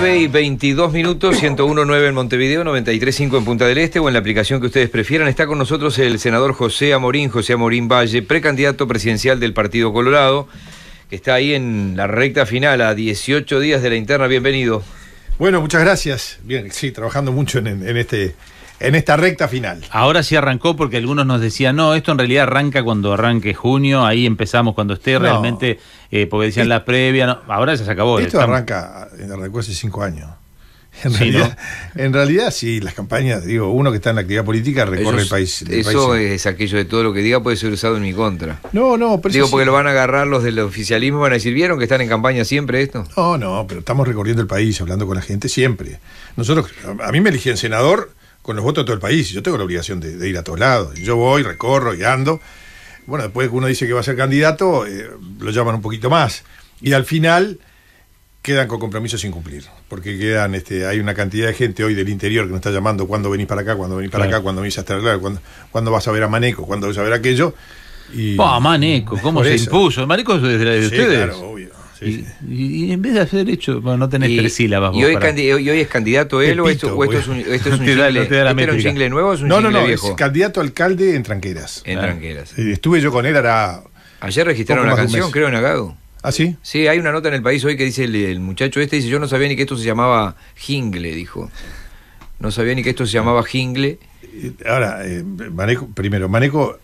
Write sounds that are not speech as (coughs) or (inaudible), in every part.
9 y 22 minutos, 101.9 en Montevideo, 93.5 en Punta del Este o en la aplicación que ustedes prefieran. Está con nosotros el senador José Amorín, José Amorín Valle, precandidato presidencial del Partido Colorado, que está ahí en la recta final a 18 días de la interna. Bienvenido. Bueno, muchas gracias. Bien, sí, trabajando mucho en, este en esta recta final. Ahora sí arrancó porque algunos nos decían, no, esto en realidad arranca cuando arranque junio, ahí empezamos cuando esté realmente eh, porque decían las previas ahora ya se acabó. Esto arranca, arrancó hace cinco años. En, realidad, sí, las campañas, digo, uno que está en la actividad política recorre el país. eso es aquello de todo lo que diga puede ser usado en mi contra. No, no, pero Digo, porque lo van a agarrar los del oficialismo, van a decir, ¿vieron que están en campaña siempre esto? No, no, pero estamos recorriendo el país, hablando con la gente siempre. Nosotros, a mí me eligieron senador con los votos de todo el país, yo tengo la obligación de, de ir a todos lados. Yo voy, recorro y ando bueno, después que uno dice que va a ser candidato, eh, lo llaman un poquito más. Y al final quedan con compromisos sin cumplir, porque quedan, este, hay una cantidad de gente hoy del interior que nos está llamando, ¿cuándo venís para acá, ¿cuándo venís para acá, ¿cuándo venís a claro, ¿Cuándo cuándo vas a ver a Maneco, ¿cuándo vas a ver aquello. Y... a Maneco, ¿cómo se impuso? Maneco es desde la de sí, ustedes. Claro, obvio. Y, en vez de hacer hecho, no tenés tres sílabas. y, hoy es candidato él o esto, es un, chingle (laughs) ¿Este nuevo un no, no, no, Es candidato alcalde en Tranqueras. En ah. Estuve yo con él, ahora... Ayer registraron una canción, creo, en Agado. ¿Ah, sí? Sí, hay una nota en el país hoy que dice el, muchacho este, dice, yo no sabía ni que esto se llamaba jingle, dijo. No sabía ni que esto se llamaba jingle. Eh, ahora, eh, Maneco, primero, manejo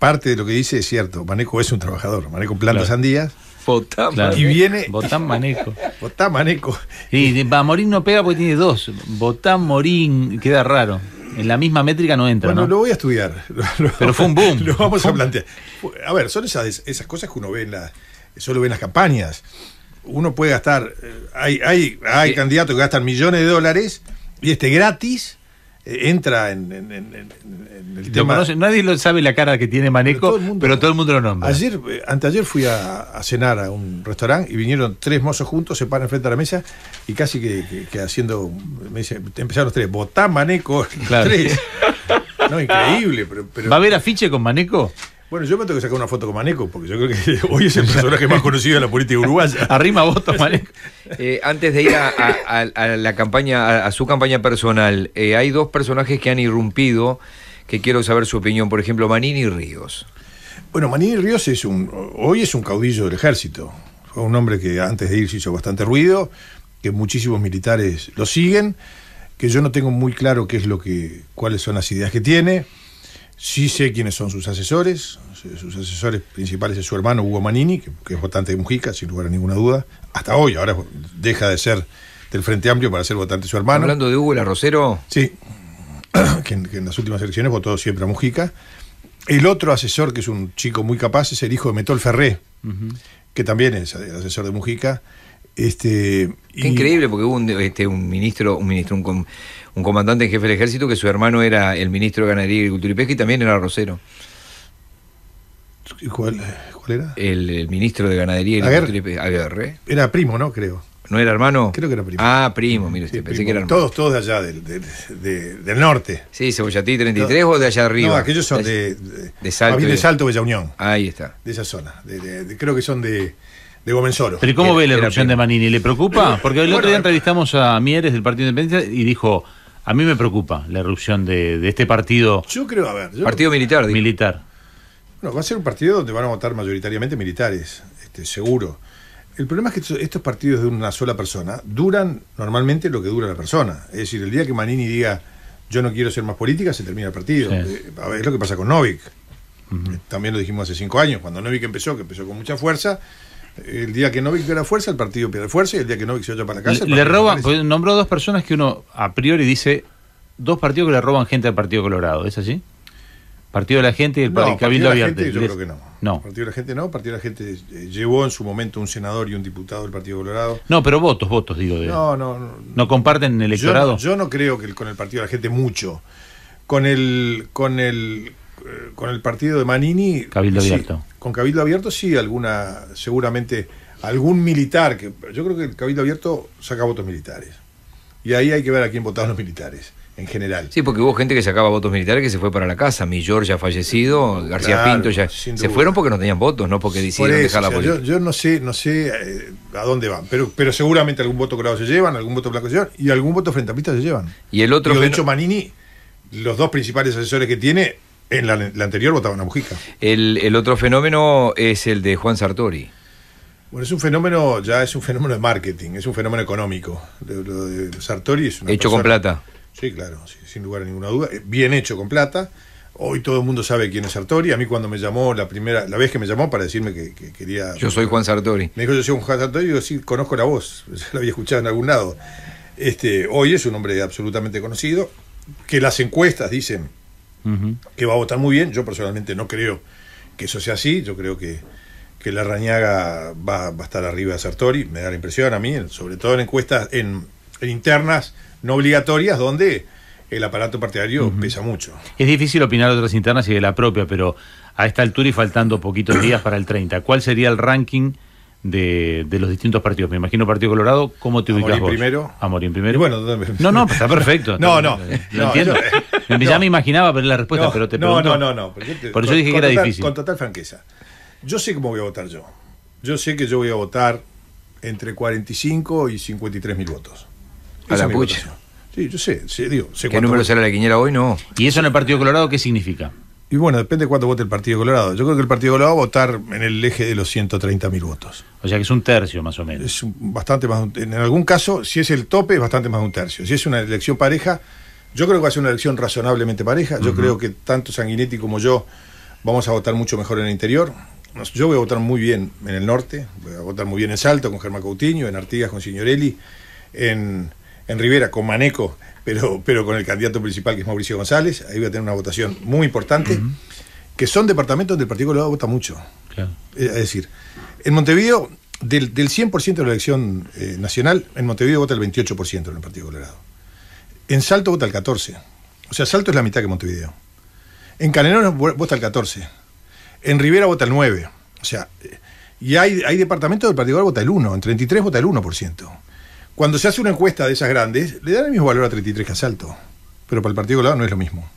parte de lo que dice es cierto, Maneco es un trabajador, Maneco planta sandías, Botán Y viene. Botán Maneco. Botán Manejo, Y va, Morín no pega porque tiene dos. Botán Morín queda raro. En la misma métrica no entra. Bueno, ¿no? lo voy a estudiar. (laughs) Pero fue un boom. (laughs) Lo vamos a plantear. A ver, son esas, cosas que uno ve en la, solo ve las campañas. Uno puede gastar. Eh, hay, hay, hay candidatos que gastan millones de dólares y este gratis eh, entra en, el tema. nadie lo sabe la cara que tiene Maneco, pero todo el mundo, lo nombra. Ayer, eh, anteayer fui a, cenar a un restaurante y vinieron tres mozos juntos, se paran frente a la mesa y casi que, haciendo. Me empezaron los tres, votá Maneco, (laughs) No, increíble, pero, ¿Va a haber afiche con Maneco? Bueno, yo me tengo que sacar una foto con Maneco, porque yo creo que (laughs) hoy es el personaje más conocido de la política uruguaya. (laughs) Arrima votos, Maneco. Eh, antes de ir a, la campaña, a, su campaña personal, eh, hay dos personajes que han irrumpido que quiero saber su opinión. Por ejemplo, Manini Ríos. Bueno, Manini Ríos es un, hoy es un caudillo del ejército. Fue un hombre que antes de irse hizo bastante ruido, que muchísimos militares lo siguen, que yo no tengo muy claro qué es lo que, cuáles son las ideas que tiene Sí sé quiénes son sus asesores. Sus asesores principales es su hermano Hugo Manini, que, es votante de Mujica, sin lugar a ninguna duda. Hasta hoy, ahora deja de ser del Frente Amplio para ser votante de su hermano. Hablando de Hugo arrocero? Sí, (clears throat) que en, las últimas elecciones votó siempre a Mujica. El otro asesor, que es un chico muy capaz, es el hijo de Metol Ferré, que también es asesor de Mujica. Este, Qué increíble, porque hubo un, este, un ministro, un ministro, un, un comandante en jefe del ejército que su hermano era el ministro de Ganadería, Agricultura y Pesca y también era arrocero. ¿Y cuál, cuál, era? El, ministro de Ganadería y Agricultura y Pesca. Aguerre. Era primo, ¿no? Creo. ¿No era hermano? Creo que era primo. Ah, primo, mire sí, pensé que era hermano. Todos, todos de allá, del, norte. Sí, Cebollatí 33 o de allá arriba. No, aquellos son de, de, Salto. de Salto, Bella Unión. Ahí está. De esa zona. creo que son de, de Pero cómo ve la erupción de Manini? ¿Le preocupa? (laughs) Porque el otro día entrevistamos a Mieres del Partido Independiente y dijo a mí me preocupa la erupción de, este partido. Yo creo, a ver. partido militar. Militar. Bueno, va a ser un partido donde van a votar mayoritariamente militares, este, seguro. El problema es que estos, partidos de una sola persona duran normalmente lo que dura la persona. Es decir, el día que Manini diga yo no quiero ser más política, se termina el partido. Eh, es lo que pasa con Novik. También lo dijimos hace cinco años, cuando Novik empezó, que empezó con mucha fuerza, el día que Novik la fuerza, el partido pierde fuerza y el día que Novik se vaya para la casa. Le, roban, pues, nombró dos personas que uno a priori dice, dos partidos que le roban gente al Partido Colorado, ¿es así? Partido de la Gente y el, partido Cabildo Abierto. Yo creo que no. Partido de la Gente no, Partido de la Gente eh, llevó en su momento un senador y un diputado del Partido Colorado. No, pero votos, votos, digo. De... No, no, no. ¿No comparten el electorado? Yo, no creo que con el Partido de la Gente mucho. Con el, con el, eh, con el partido de Manini. Cabildo abierto. Con Cabildo abierto, sí, alguna, seguramente algún militar, que yo creo que el Cabildo abierto saca votos militares. Y ahí hay que ver a quién votaron los militares en general. Sí, porque hubo gente que sacaba votos militares que se fue para la casa. Millor ya fallecido, García Pinto ya. Se fueron porque no tenían votos, no porque decidieron dejar la política. Yo, no sé, no sé eh, a dónde van, pero, pero seguramente algún voto colorado se llevan, algún voto blanco se llevan y algún voto frente a pista se llevan. Y el otro. de hecho, Manini, los dos principales asesores que tiene en la, anterior votaban una Mujica. El, otro fenómeno es el de Juan Sartori. Bueno, es un fenómeno, ya es un fenómeno de marketing, es un fenómeno económico. Lo, de Sartori es una Hecho con plata. Sí, claro, sin lugar a ninguna duda. Eh, bien hecho con plata. Hoy todo el mundo sabe quién es Sartori. A mí cuando me llamó la primera, la vez que me llamó para decirme que, quería... Yo soy Juan Sartori. Me dijo, yo soy Juan Sartori, y yo sí, conozco la voz, (laughs) ya la había escuchado en algún lado. Este, hoy es un hombre absolutamente conocido, que las encuestas dicen que va a votar muy bien. Yo personalmente no creo que eso sea así. Yo creo que, que la Rañaga va, va, a estar arriba de Sartori. Me da la impresión a mí, sobre todo en encuestas, en, internas no obligatorias, donde el aparato partidario pesa mucho. Es difícil opinar de otras internas y de la propia, pero a esta altura y faltando poquitos días para el 30, ¿cuál sería el ranking? de, los distintos partidos. Me imagino Partido Colorado, ¿cómo te ubicas vos? primero. A primero. Y bueno, no, no, pues está perfecto. (laughs) no, no. no, entiendo. (laughs) ya me imaginaba pero la respuesta, pero te pregunto. No, no, no. por eso dije que era difícil. Con total franqueza. Yo sé cómo voy a votar yo. Yo sé que yo voy a votar entre 45 y 53 mil votos. a la pucha. Sí, yo sé, digo, ¿Qué número será la quiniela hoy? No. ¿Y eso en el Partido Colorado qué significa? Y bueno, depende de cuánto vote el Partido Colorado. Yo creo que el Partido Colorado va a votar en el eje de los 130.000 mil votos. O sea que es un tercio más o menos. Es bastante más. En algún caso, si es el tope, es bastante más de un tercio. Si es una elección pareja, yo creo que va a ser una elección razonablemente pareja. Yo creo que tanto Sanguinetti como yo vamos a votar mucho mejor en el interior. Yo voy a votar muy bien en el norte, voy a votar muy bien en Salto con Germán Coutinho, en Artigas con Signorelli, en en Rivera con Maneco, pero, pero con el candidato principal que es Mauricio González, ahí va a tener una votación muy importante, que son departamentos donde el Partido Colorado vota mucho. Eh, es decir, en Montevideo, del, del 100% de la elección eh, nacional, en Montevideo vota el 28% en el Partido Colorado. En Salto vota el 14%. O sea, Salto es la mitad que Montevideo. En Canelón vota el 14%. En Rivera vota el 9%. O sea, eh, y hay, hay departamentos del Partido Colorado vota el 1%. En 33 vota el 1%. Cuando se hace una encuesta de esas grandes, le dan el mismo valor a 33 que a Salto. Pero para el Partido Colorado no es lo mismo.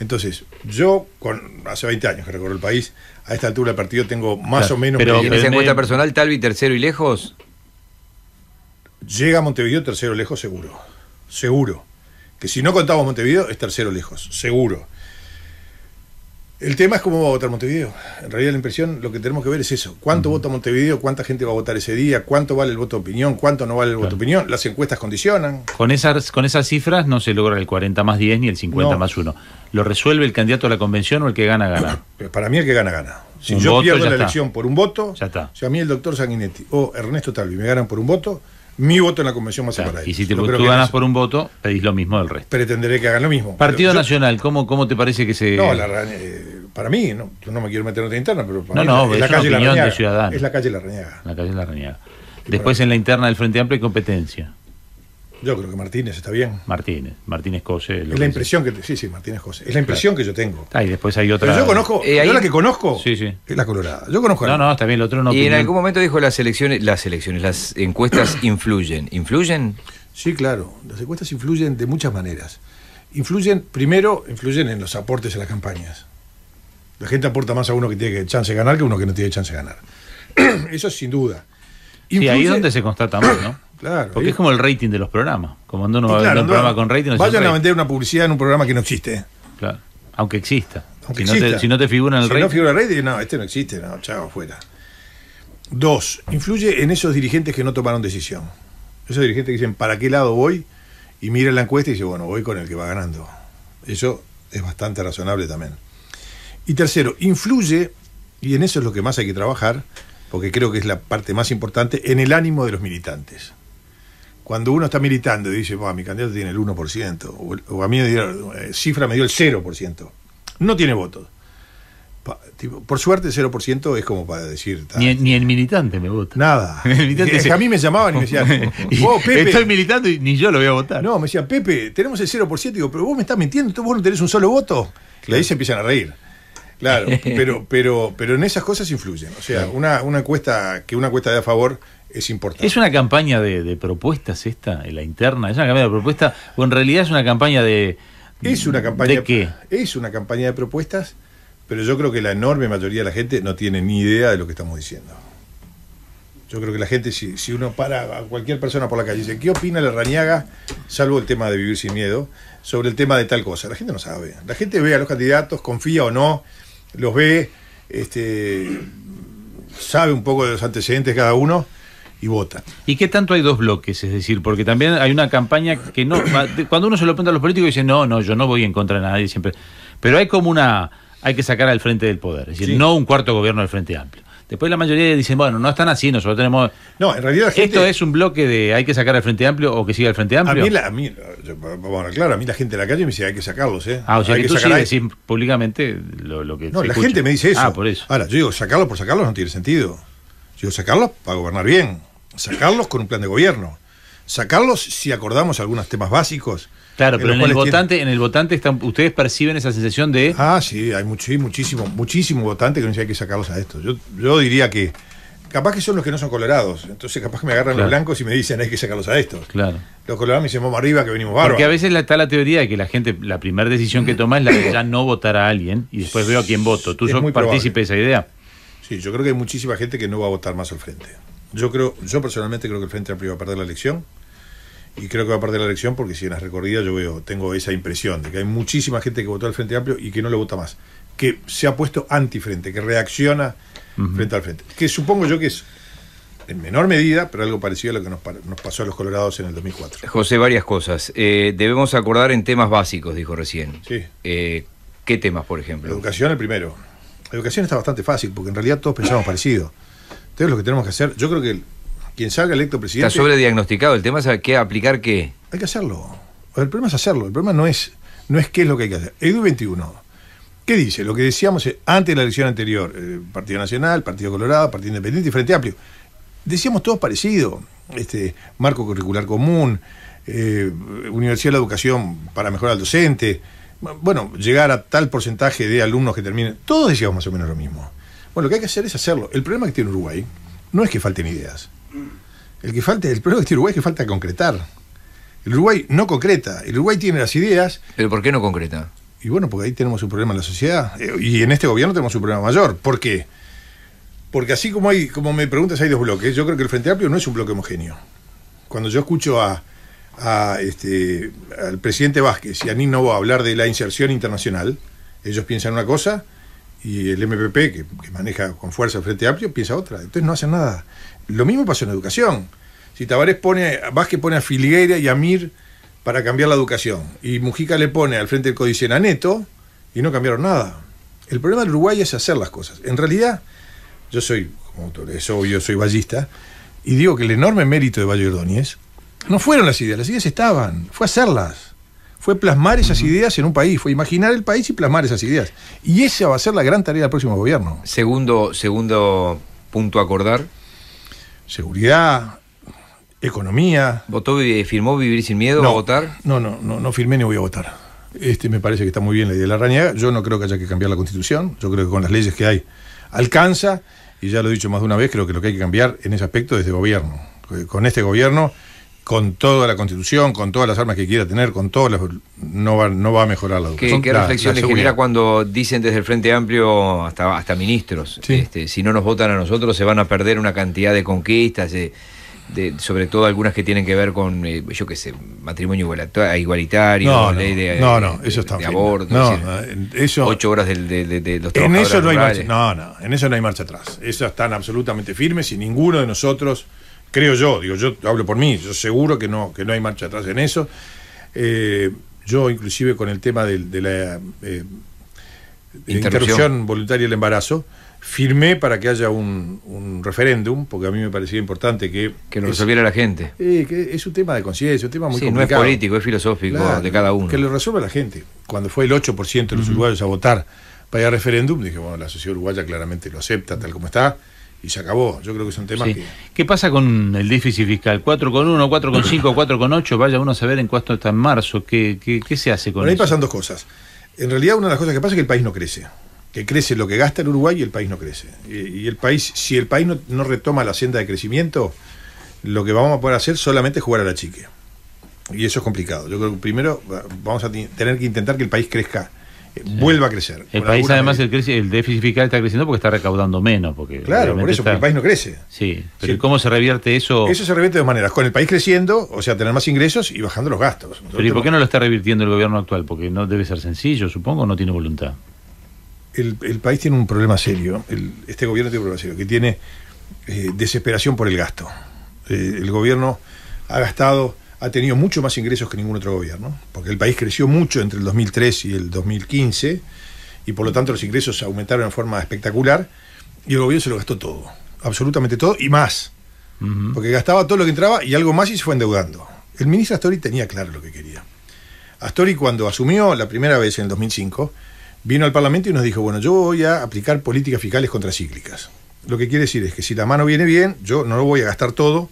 Entonces, yo, con, hace 20 años que recorro el país, a esta altura del partido tengo más o menos... Pero, en esa encuesta personal Talvi tercero y lejos? Llega a Montevideo tercero lejos seguro. Seguro. Que si no contamos Montevideo es tercero lejos. Seguro. El tema es cómo va a votar Montevideo. En realidad la impresión, lo que tenemos que ver es eso. ¿Cuánto vota Montevideo? ¿Cuánta gente va a votar ese día? ¿Cuánto vale el voto de opinión? ¿Cuánto no vale el voto de opinión? Las encuestas condicionan. Con esas, con esas cifras no se logra el 40 más 10 ni el 50 más 1. ¿Lo resuelve el candidato a la convención o el que gana, gana? (clears throat) Para mí el que gana, gana. Si yo pierdo la elección por un voto, ya si a mí el doctor Sanguinetti o Ernesto Talvi me ganan por un voto, mi voto en la convención más para separada. Y si te, tú ganas por un voto, pedís lo mismo del resto. Pretenderé que hagan lo mismo. Partido Nacional, ¿cómo, ¿cómo te parece que se.? No, eh, para mí, no, no me quiero meter en otra interna, pero para no, mí es, la, calle la es la calle La Reñaga. La calle La Reñaga. Después en la interna del Frente Amplio hay competencia. Yo creo que Martínez está bien. Martínez, Martínez Cose. Es la impresión que, sí, sí, Martínez Cose. Es la impresión que yo tengo. Ah, después hay otra. yo conozco, eh, yo la que conozco es la Colorada. Yo conozco No, no, también el otro no. Y en algún momento dijo las elecciones, las elecciones, las encuestas (coughs) influyen. ¿Influyen? Sí, claro. Las encuestas influyen de muchas maneras. Influyen, primero, influyen en los aportes a las campañas. La gente aporta más a uno que tiene chance de ganar que a uno que no tiene chance de ganar. (coughs) Eso es sin duda. y ahí es donde se constata más, ¿no? Porque es como el rating de los programas. Como no va a un programa con rating. vayan a vender una publicidad en un programa que no existe. Aunque exista. si, No te, figura en el rating. no este no existe, no, fuera. Dos, influye en esos dirigentes que no tomaron decisión. Esos dirigentes que dicen, ¿para qué lado voy? Y mira la encuesta y dice, bueno, voy con el que va ganando. Eso es bastante razonable también. Y tercero, influye, y en eso es lo que más hay que trabajar, porque creo que es la parte más importante, en el ánimo de los militantes cuando uno está militando y dice, mi candidato tiene el 1%, o, a mí me dio, eh, cifra me dio el 0%, no tiene votos. por suerte, 0% es como para decir. ni, el militante me vota. Nada. (laughs) a mí me llamaban y me decían, (laughs) Estoy militando y ni yo lo voy a votar. No, me decían, Pepe, tenemos el 0%. Digo, pero vos me estás mintiendo, vos no tenés un solo voto. Y ahí se empiezan a reír. Claro, (laughs) pero, pero, pero en esas cosas influyen. O sea, una, una encuesta, que una encuesta dé a favor es importante. ¿Es una campaña de, propuestas esta, En la interna? ¿Es una campaña de propuestas? ¿O en realidad es una campaña de... Es una campaña, ¿De qué? Es una campaña de propuestas, pero yo creo que la enorme mayoría de la gente no tiene ni idea de lo que estamos diciendo. Yo creo que la gente, si, si uno para a cualquier persona por la calle y dice, ¿qué opina la Raniaga, salvo el tema de vivir sin miedo, sobre el tema de tal cosa? La gente no sabe. La gente ve a los candidatos, confía o no, los ve, este, sabe un poco de los antecedentes cada uno, y vota ¿Y qué tanto hay dos bloques? Es decir, porque también hay una campaña que no. cuando uno se lo pregunta a los políticos, dice no, no, yo no voy en contra de nadie siempre. Pero hay como una. Hay que sacar al frente del poder, es decir, no un cuarto gobierno del Frente Amplio. Después la mayoría dicen, bueno, no están así, nosotros tenemos... No, en realidad... Esto es un bloque de hay que sacar al Frente Amplio o que siga el Frente Amplio. A mí, la, a mí bueno, claro, a mí la gente de la calle me dice, hay que sacarlos, ¿eh? Ah, o sea, hay que, públicamente lo, que... No, la gente me dice ah, eso. Ah, por eso. Ahora, yo digo, sacarlos por sacarlos no tiene sentido. Yo digo, sacarlos para gobernar bien sacarlos con un plan de gobierno. Sacarlos si acordamos algunos temas básicos. Claro, pero en el votante, en el votante están, ustedes perciben esa sensación de. Ah, sí, hay muchísimos muchísimo, muchísimo votante que no hay que sacarlos a esto. Yo, yo diría que capaz que son los que no son colorados. Entonces, capaz que me agarran los blancos y me dicen hay que sacarlos a estos. Claro. Los colorados me dicen vamos arriba que venimos bárbaros. Porque a veces está la teoría de que la gente, la primera decisión que toma es la de ya no votar a alguien y después veo a quién voto. ¿Tú sos partícipe de esa idea? Sí, yo creo que hay muchísima gente que no va a votar más al frente. Yo creo, yo personalmente creo que el Frente Amplio va a perder la elección y creo que va a perder la elección porque si en las recorridas yo veo, tengo esa impresión de que hay muchísima gente que votó al Frente Amplio y que no le vota más, que se ha puesto anti-frente, que reacciona frente al frente, que supongo yo que es en menor medida, pero algo parecido a lo que nos, pasó a los colorados en el 2004. José, varias cosas. Eh, debemos acordar en temas básicos, dijo recién. Sí. Eh, ¿Qué temas, por ejemplo? educación, el primero. educación está bastante fácil, porque en realidad todos pensamos parecido. Entonces lo que tenemos que hacer, yo creo que quien salga electo presidente... Está sobrediagnosticado, el tema es a qué aplicar qué. Hay que hacerlo. El problema es hacerlo, el problema no es, no es qué es lo que hay que hacer. Edu 21. ¿Qué dice? Lo que decíamos eh, antes de la elección anterior, eh, Partido Nacional, Partido Colorado, Partido Independiente y Frente Amplio. Decíamos todos parecido, este marco curricular común, eh, Universidad de la Educación para mejorar al docente, bueno, llegar a tal porcentaje de alumnos que terminen. Todos decíamos más o menos lo mismo. Bueno, lo que hay que hacer es hacerlo. El problema que tiene Uruguay no es que falten ideas. El, que falte, el problema que tiene Uruguay es que falta concretar. El Uruguay no concreta. El Uruguay tiene las ideas. ¿Pero por qué no concreta? Y bueno, porque ahí tenemos un problema en la sociedad. Eh, y en este gobierno tenemos un problema mayor. ¿Por qué? Porque así como hay, como me preguntas, hay dos bloques. Yo creo que el Frente Amplio no es un bloque homogéneo. Cuando yo escucho a, este, al presidente Vázquez y a Nino hablar de la inserción internacional, ellos piensan una cosa, y el MPP, que, maneja con fuerza el Frente Amplio, piensa otra. Entonces no hacen nada. Lo mismo pasó en educación. Si Tabarés pone, Vázquez pone a Filgueira y a Mir para cambiar la educación, y Mujica le pone al frente del Códice a Neto, y no cambiaron nada. El problema del Uruguay es hacer las cosas. En realidad, yo soy, como eso yo soy ballista, y digo que el enorme mérito de Valle no fueron las ideas, las ideas estaban, fue hacerlas fue plasmar esas ideas en un país, fue imaginar el país y plasmar esas ideas. Y esa va a ser la gran tarea del próximo gobierno. Segundo, segundo punto a acordar. Seguridad, economía. ¿Votó, y eh, firmó Vivir sin Miedo o votar? No, no, no, no firmé ni voy a votar. Este me parece que está muy bien la idea de la rañaga. Yo no creo que haya que cambiar la constitución. Yo creo que con las leyes que hay alcanza. Y ya lo he dicho más de una vez, creo que lo que hay que cambiar en ese aspecto es de gobierno. Con este gobierno con toda la constitución, con todas las armas que quiera tener, con todas las, no va, no va a mejorar la educación. ¿Qué, reflexión genera cuando dicen desde el Frente Amplio hasta, hasta ministros, este, si no nos votan a nosotros se van a perder una cantidad de conquistas, de, sobre todo algunas que tienen que ver con, eh, yo qué sé, matrimonio igualitario, ley de, no, eso aborto, ocho horas de, de los en eso no hay marcha, No, en eso no hay marcha atrás. Esas están absolutamente firmes y ninguno de nosotros creo yo, digo, yo hablo por mí, yo seguro que no, que no hay marcha atrás en eso. Eh, yo inclusive con el tema de, la eh, interrupción. voluntaria del embarazo, firmé para que haya un, referéndum, porque a mí me parecía importante que... Que lo resolviera la gente. que es un tema de conciencia, un tema muy sí, complicado. no es político, es filosófico de cada uno. Que lo resuelva la gente. Cuando fue el 8% de los uruguayos a votar para ir referéndum, dije, bueno, la sociedad uruguaya claramente lo acepta tal como está, y se acabó. Yo creo que son temas tema que... ¿Qué pasa con el déficit fiscal? con con 4 4 5 4 con 8 vaya uno a saber en cuánto está en marzo. ¿Qué, qué, se hace con bueno, ahí pasan dos cosas. En realidad una de las cosas que pasa es que el país no crece. Que crece lo que gasta el Uruguay y el país no crece. Y, el país, si el país no, retoma la senda de crecimiento, lo que vamos a poder hacer solamente es jugar a la chique. Y eso es complicado. Yo creo que primero vamos a tener que intentar que el país crezca vuelva a crecer. El país además el, déficit fiscal está creciendo porque está recaudando menos. Porque claro, por eso, porque el país no crece. Sí, pero ¿cómo se revierte eso? Eso se revierte de dos maneras, con el país creciendo, o sea, tener más ingresos y bajando los gastos. pero ¿y por qué no lo está revirtiendo el gobierno actual? Porque no debe ser sencillo, supongo, no tiene voluntad. El, país tiene un problema serio, este gobierno tiene un problema serio, que tiene eh, desesperación por el gasto. Eh, el gobierno ha gastado ha tenido mucho más ingresos que ningún otro gobierno, porque el país creció mucho entre el 2003 y el 2015, y por lo tanto los ingresos aumentaron de forma espectacular, y el gobierno se lo gastó todo, absolutamente todo, y más, porque gastaba todo lo que entraba y algo más y se fue endeudando. El ministro Astori tenía claro lo que quería. Astori cuando asumió la primera vez en el 2005, vino al Parlamento y nos dijo, bueno, yo voy a aplicar políticas fiscales contracíclicas. Lo que quiere decir es que si la mano viene bien, yo no lo voy a gastar todo,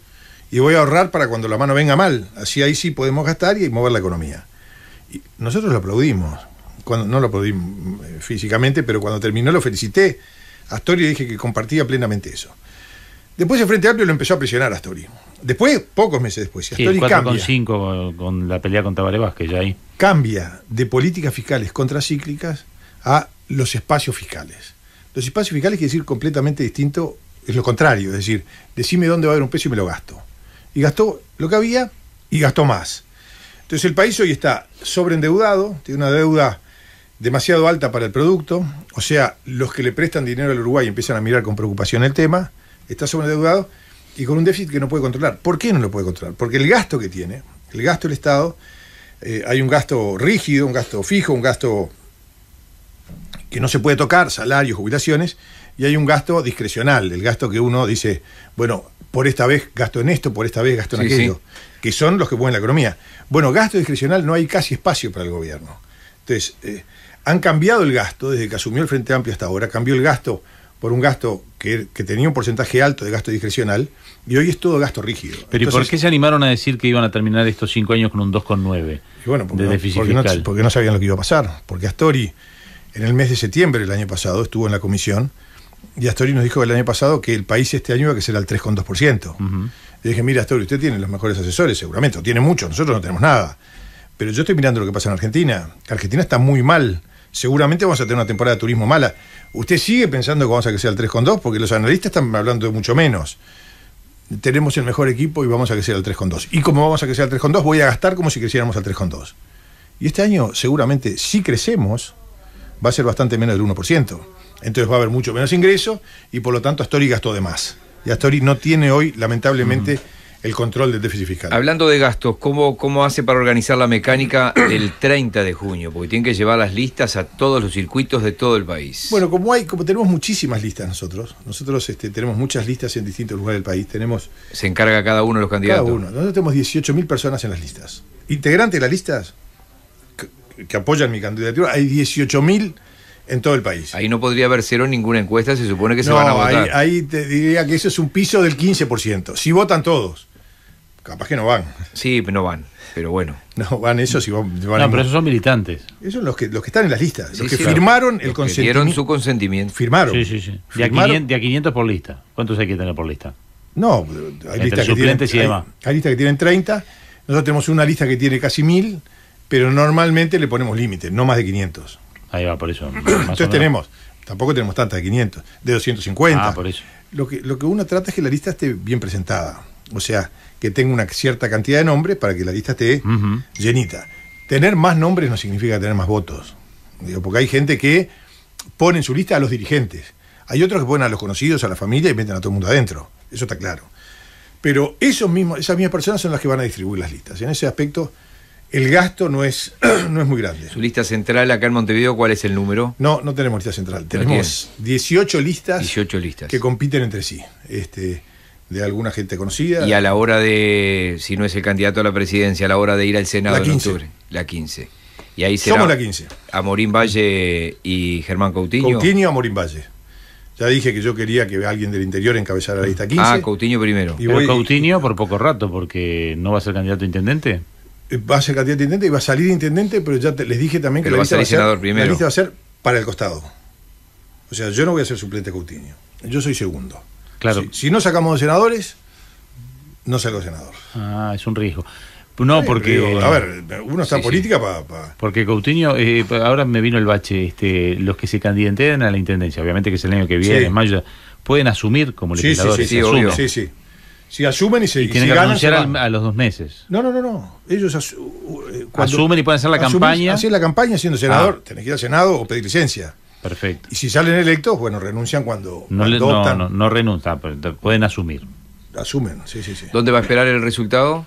y voy a ahorrar para cuando la mano venga mal. Así ahí sí podemos gastar y mover la economía. Y nosotros lo aplaudimos. no lo aplaudimos eh, físicamente, pero cuando terminó lo felicité a Astori y dije que compartía plenamente eso. Después el Frente Amplio lo empezó a presionar a Astori. Después, pocos meses después, Astori cambia. con la pelea con Vázquez, ya ahí. Cambia de políticas fiscales contracíclicas a los espacios fiscales. Los espacios fiscales quiere decir completamente distinto, es lo contrario, es decir, decime dónde va a haber un peso y me lo gasto y gastó lo que había y gastó más. Entonces el país hoy está sobreendeudado, tiene una deuda demasiado alta para el producto, o sea, los que le prestan dinero al Uruguay empiezan a mirar con preocupación el tema, está sobreendeudado y con un déficit que no puede controlar. ¿Por qué no lo puede controlar? Porque el gasto que tiene, el gasto del Estado, eh, hay un gasto rígido, un gasto fijo, un gasto que no se puede tocar, salarios, jubilaciones, y hay un gasto discrecional, el gasto que uno dice, bueno, por esta vez gasto en esto, por esta vez gasto en aquello, que son los que mueven la economía. Bueno, gasto discrecional no hay casi espacio para el gobierno. Entonces, eh, han cambiado el gasto desde que asumió el Frente Amplio hasta ahora, cambió el gasto por un gasto que, tenía un porcentaje alto de gasto discrecional y hoy es todo gasto rígido. Pero ¿y por qué se animaron a decir que iban a terminar estos cinco años con un 2,9 bueno, de fiscal? No, porque no sabían lo que iba a pasar, porque Astori en el mes de septiembre del año pasado, estuvo en la comisión, y Astori nos dijo el año pasado que el país este año iba a crecer al 3,2%. Le dije, mira Astori, usted tiene los mejores asesores, seguramente, o tiene muchos, nosotros no tenemos nada. Pero yo estoy mirando lo que pasa en Argentina. Argentina está muy mal. Seguramente vamos a tener una temporada de turismo mala. Usted sigue pensando que vamos a crecer al 3,2 porque los analistas están hablando de mucho menos. Tenemos el mejor equipo y vamos a crecer al 3,2. Y como vamos a crecer al 3,2, voy a gastar como si creciéramos al 3,2. Y este año seguramente si crecemos, va a ser bastante menos del 1%. Entonces va a haber mucho menos ingreso y por lo tanto Astori gastó de más. Y Astori no tiene hoy, lamentablemente, el control del déficit fiscal. Hablando de gastos, ¿cómo, ¿cómo hace para organizar la mecánica el 30 de junio? Porque tiene que llevar las listas a todos los circuitos de todo el país. Bueno, como hay, como tenemos muchísimas listas nosotros, nosotros este, tenemos muchas listas en distintos lugares del país. Tenemos. Se encarga cada uno de los candidatos. Cada uno. Nosotros tenemos 18.000 personas en las listas. Integrante de las listas, que apoyan mi candidatura, hay 18.000 en todo el país. Ahí no podría haber cero ninguna encuesta, se supone que se van a votar. Ahí, te diría que eso es un piso del 15%. Si votan todos, capaz que no van. Sí, no van, pero bueno. (laughs) No, van esos y van. no, pero esos son militantes. Esos son los que, los que están en las listas, los que firmaron el consentimiento. Dieron su consentimiento. Firmaron. Sí, sí, sí. De a, 500, por lista. ¿Cuántos hay que tener por lista? No, hay listas que, tienen, que tienen 30. Nosotros tenemos una lista que tiene casi 1000 pero normalmente le ponemos límite, no más de 500. Ahí va, por eso. Entonces tenemos, tampoco tenemos tantas de 500, de 250. Ah, por eso. Lo que, lo que uno trata es que la lista esté bien presentada, o sea, que tenga una cierta cantidad de nombres para que la lista esté llenita. Tener más nombres no significa tener más votos, Digo, porque hay gente que pone en su lista a los dirigentes, hay otros que ponen a los conocidos, a la familia y meten a todo el mundo adentro, eso está claro. Pero esos mismos, esas mismas personas son las que van a distribuir las listas. En ese aspecto el gasto no es, (clears throat) no es muy grande. ¿Su lista central acá en Montevideo cuál es el número? No, no tenemos lista central. Tenemos 18 listas, 18 listas que compiten entre sí. Este, de alguna gente conocida. Y a la hora de, si no es el candidato a la presidencia, a la hora de ir al Senado la en octubre. La 15. Y ahí Somos la 15. Morín Valle y Germán Coutinho. Coutinho, Morín Valle. Ya dije que yo quería que alguien del interior encabezara la lista 15. Ah, Coutinho primero. Y Pero voy... Coutinho por poco rato, porque no va a ser candidato a intendente. Eh, va a ser candidato a intendente y va a salir intendente, pero ya les dije también que la lista, va a ser, va a para el costado. O sea, yo no voy a ser suplente Coutinho. Yo soy segundo. Claro. Si, no sacamos senadores, no salgo senador. Ah, es un riesgo. No, porque. a eh, ver, uno está política para. Porque Coutinho, eh, ahora me vino el bache, este, los que se candidaten a la intendencia, obviamente que es el año que viene, mayo, pueden asumir como legisladores. Sí, sí, sí, sí, sí. Si asumen y se tienen que renunciar a los dos meses. No, no, no, no. Ellos eh, asumen y pueden hacer la campaña. Hacen la campaña siendo senador, ah. que ir al Senado o pedir licencia. Perfecto. Y si salen electos, bueno, renuncian cuando no, No, no, pueden asumir. Asumen, sí, sí, sí. ¿Dónde va a esperar el resultado?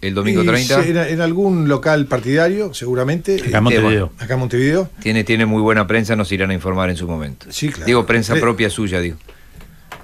¿El domingo 30? En, algún local partidario, seguramente. Acá en eh, Montevideo. Acá en Montevideo. Tiene, tiene muy buena prensa, nos irán a informar en su momento. Sí, claro. Digo, prensa propia suya, digo.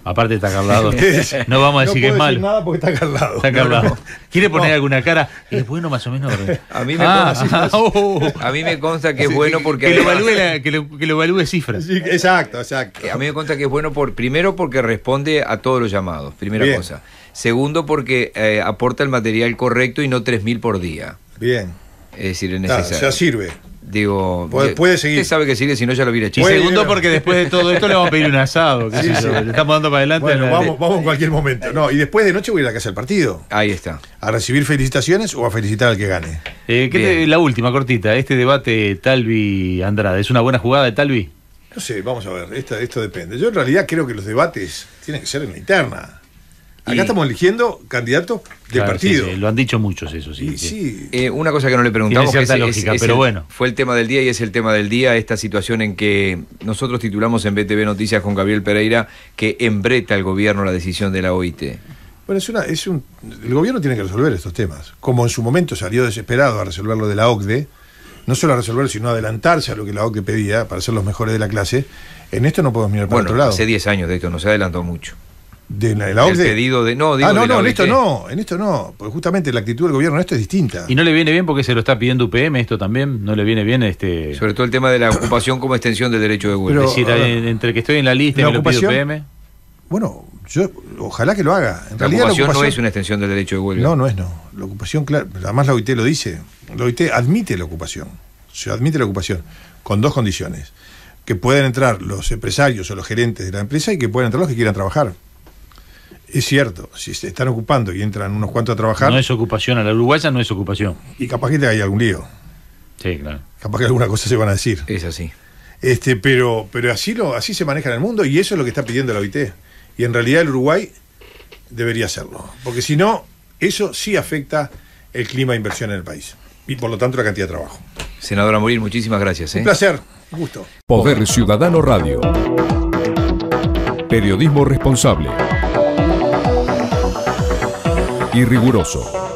Aparte está carlado. (laughs) No vamos a decir que es malo. nada porque está carlado. Está carlado. ¿Quiere poner alguna cara? Es bueno más o menos. (laughs) Ah, ah, uh. A mí me, consta, a me consta que es bueno porque... Que, lo evalúe cifras. exacto, exacto. A mí me consta que es bueno por, primero porque responde a todos los llamados, primera cosa. Segundo porque eh, aporta el material correcto y no 3.000 por día. Bien. Es decir, es necesario. ya sirve. Digo, puede, seguir. sabe que sigue, si no ya lo hubiera segundo, porque después de todo esto le vamos a pedir un asado. Le estamos dando para adelante. vamos, en cualquier momento. y después de noche voy a ir a casa del partido. Ahí está. ¿A recibir felicitaciones o a felicitar al que gane? Eh, la última, cortita. Este debate Talvi-Andrade, ¿es una buena jugada de Talvi? No sé, vamos a ver. Esto, esto depende. Yo en realidad creo que los debates tienen que ser en la interna. Acá estamos eligiendo candidatos de partido. lo han dicho muchos eso, sí. Eh, una cosa que no le preguntamos es, lógica, pero bueno. fue el tema del día y es el tema del día, esta situación en que nosotros titulamos en BTV Noticias con Gabriel Pereira que embreta el gobierno la decisión de la OIT. Bueno, es una, es un, el gobierno tiene que resolver estos temas. Como en su momento salió desesperado a resolver lo de la OCDE, no solo a resolver, sino a adelantarse a lo que la OCDE pedía para ser los mejores de la clase, en esto no podemos mirar por otro lado. Hace 10 años de esto, no se adelantó mucho. De la, de de. No, ah, no, no, en esto no, en esto no, porque justamente la actitud del gobierno en esto es distinta. Y no le viene bien porque se lo está pidiendo UPM esto también, no le viene bien este. Sobre todo el tema de la ocupación como extensión del derecho de huelga. es decir, entre que estoy en la lista y me lo pide UPM. Bueno, yo ojalá que lo haga. En la realidad, ocupación no es una extensión del derecho de huelga. No, no es, no. La ocupación, claro, además la OIT lo dice. La OIT admite la ocupación. Se admite la ocupación con dos condiciones. Que puedan entrar los empresarios o los gerentes de la empresa y que puedan entrar los que quieran trabajar. Es cierto, si se están ocupando y entran unos cuantos a trabajar. No es ocupación, a la uruguaya no es ocupación. Y capaz que te hay algún lío. Sí, claro. Capaz que alguna cosa se van a decir. Es así. Este, pero, pero así lo, así se maneja en el mundo y eso es lo que está pidiendo la OIT. Y en realidad el Uruguay debería hacerlo. Porque si no, eso sí afecta el clima de inversión en el país. Y por lo tanto la cantidad de trabajo. Senadora Morir, muchísimas gracias. ¿eh? Un placer, gusto. Poder Ciudadano Radio. Periodismo responsable y riguroso.